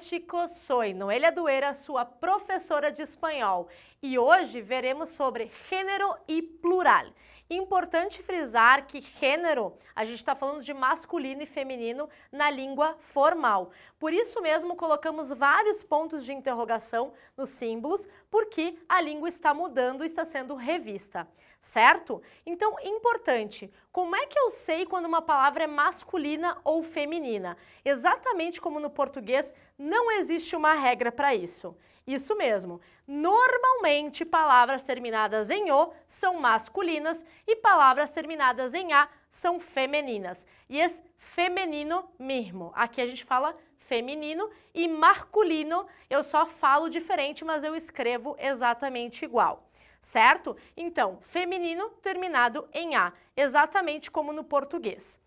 Chico soy Noelia Dueira, sua professora de espanhol, e hoje veremos sobre gênero e plural. Importante frisar que gênero, a gente está falando de masculino e feminino na língua formal. Por isso mesmo, colocamos vários pontos de interrogação nos símbolos, porque a língua está mudando e está sendo revista certo? Então, importante, como é que eu sei quando uma palavra é masculina ou feminina? Exatamente como no português, não existe uma regra para isso. Isso mesmo. Normalmente, palavras terminadas em o são masculinas e palavras terminadas em a são femininas. E es feminino mesmo. Aqui a gente fala feminino e masculino, eu só falo diferente, mas eu escrevo exatamente igual certo? Então, feminino terminado em A, exatamente como no português.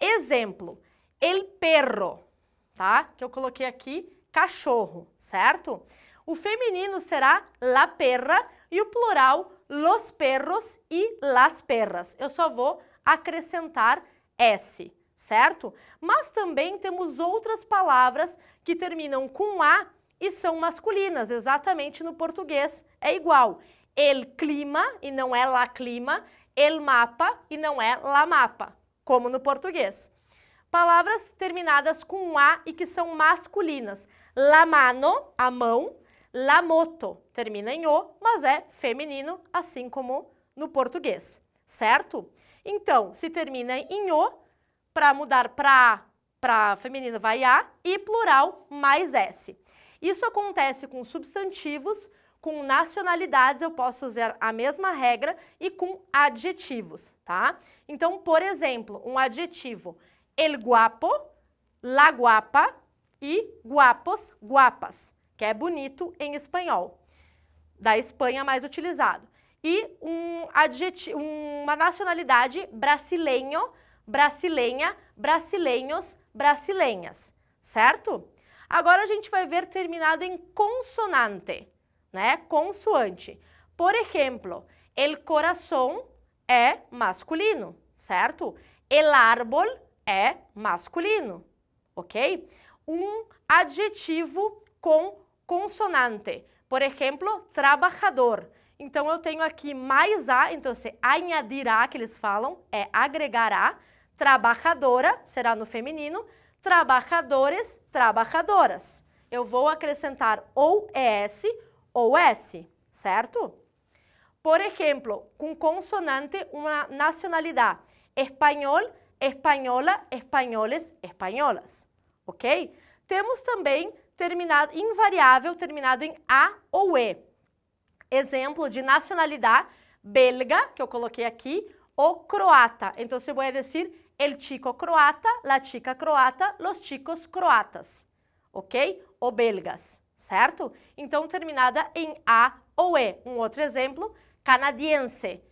Exemplo, el perro, tá? Que eu coloquei aqui, cachorro, certo? O feminino será la perra e o plural los perros e las perras. Eu só vou acrescentar S, certo? Mas também temos outras palavras que terminam com A e são masculinas, exatamente no português é igual el clima e não é la clima, el mapa e não é la mapa, como no português. Palavras terminadas com A e que são masculinas. La mano, a mão, la moto, termina em O, mas é feminino, assim como no português, certo? Então, se termina em O, para mudar para A, para feminino vai A, e plural mais S. Isso acontece com substantivos, com nacionalidades eu posso usar a mesma regra e com adjetivos, tá? Então, por exemplo, um adjetivo el guapo, la guapa e guapos, guapas, que é bonito em espanhol. Da Espanha mais utilizado. E um adjetivo, uma nacionalidade brasileño, brasileña, brasileños, brasileñas, certo? Agora a gente vai ver terminado em consonante né? Consoante. Por exemplo, el coração é masculino, certo? El árbol é masculino, ok? Um adjetivo com consonante. Por exemplo, trabalhador. Então, eu tenho aqui mais a, então, se añadirá, que eles falam, é agregará. Trabalhadora será no feminino. Trabalhadores, trabalhadoras. Eu vou acrescentar ou ES ou S, certo? Por exemplo, com consonante, uma nacionalidade. Espanhol, espanhola, espanholes, espanholas. Ok? Temos também terminado invariável, terminado em A ou E. Exemplo de nacionalidade belga, que eu coloquei aqui, ou croata. Então, você vai dizer el chico croata, la chica croata, los chicos croatas. Ok? Ou belgas certo? Então, terminada em A ou E. Um outro exemplo, canadiense.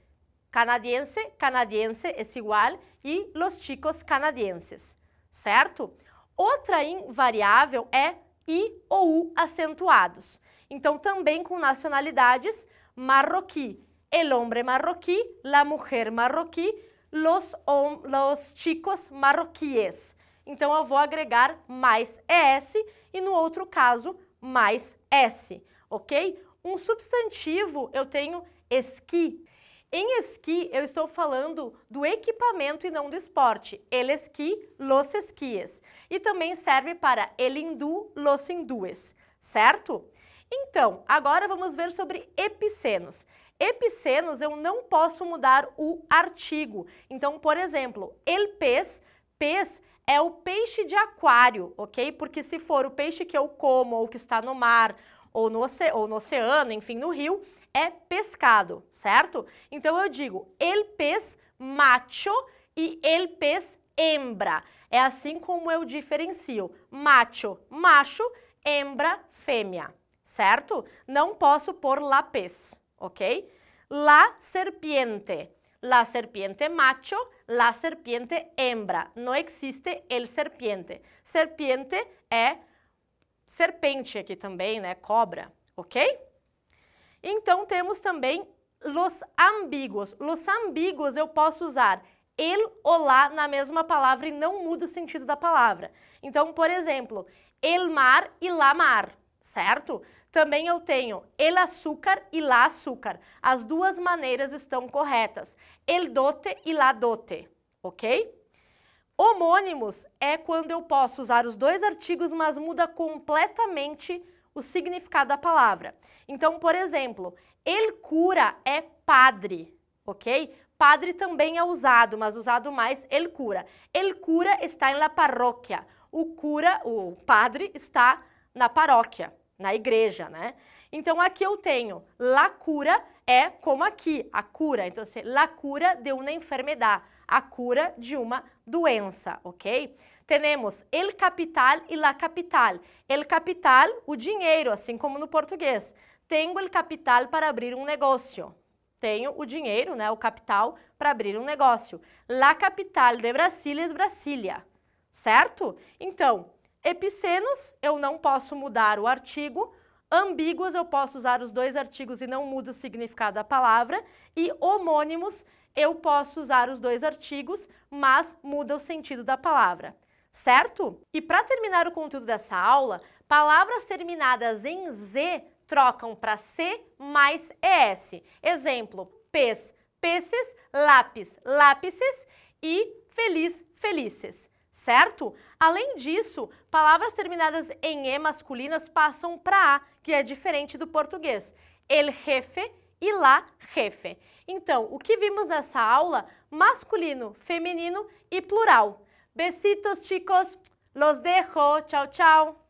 Canadiense, canadiense é igual e los chicos canadienses, certo? Outra invariável é I ou U acentuados. Então, também com nacionalidades, marroquí, el é hombre marroquí, la mujer marroquí, los, hom los chicos marroquíes. Então, eu vou agregar mais ES e, no outro caso, mais S, ok? Um substantivo eu tenho esqui. Em esqui, eu estou falando do equipamento e não do esporte. Ele esqui, los esquies. E também serve para ele hindu, los hindúes, certo? Então, agora vamos ver sobre epicenos. Epicenos, eu não posso mudar o artigo. Então, por exemplo, el pes, pes é o peixe de aquário, ok? Porque se for o peixe que eu como ou que está no mar ou no, oce ou no oceano, enfim, no rio, é pescado, certo? Então eu digo el pez macho e el pez hembra. É assim como eu diferencio macho, macho, hembra, fêmea, certo? Não posso pôr la pez, ok? La serpiente la serpiente macho, la serpiente hembra. Não existe el serpiente. Serpiente é serpente aqui também, né? Cobra, ok? Então temos também los ambíguos. Los ambíguos eu posso usar el ou la na mesma palavra e não muda o sentido da palavra. Então, por exemplo, el mar e la mar, certo? Também eu tenho el açúcar e la açúcar. As duas maneiras estão corretas. El dote e la dote, ok? Homônimos é quando eu posso usar os dois artigos, mas muda completamente o significado da palavra. Então, por exemplo, el cura é padre, ok? Padre também é usado, mas usado mais el cura. El cura está em la parroquia. O cura, o padre, está na paróquia na igreja, né? Então aqui eu tenho la cura é como aqui, a cura. Então, se assim, la cura de uma enfermidade, a cura de uma doença, ok? Temos el capital e la capital. El capital, o dinheiro, assim como no português. Tenho el capital para abrir um negócio. Tenho o dinheiro, né, o capital, para abrir um negócio. La capital de Brasília é Brasília, certo? Então, Epicenos, eu não posso mudar o artigo. Ambíguos, eu posso usar os dois artigos e não mudo o significado da palavra. E homônimos, eu posso usar os dois artigos, mas muda o sentido da palavra. Certo? E para terminar o conteúdo dessa aula, palavras terminadas em Z trocam para C mais ES. Exemplo, pes, peces, lápis, lápices e feliz, felices certo? Além disso, palavras terminadas em E masculinas passam para A, que é diferente do português. El jefe e la jefe. Então, o que vimos nessa aula? Masculino, feminino e plural. Besitos, chicos. Los dejo. Tchau, tchau.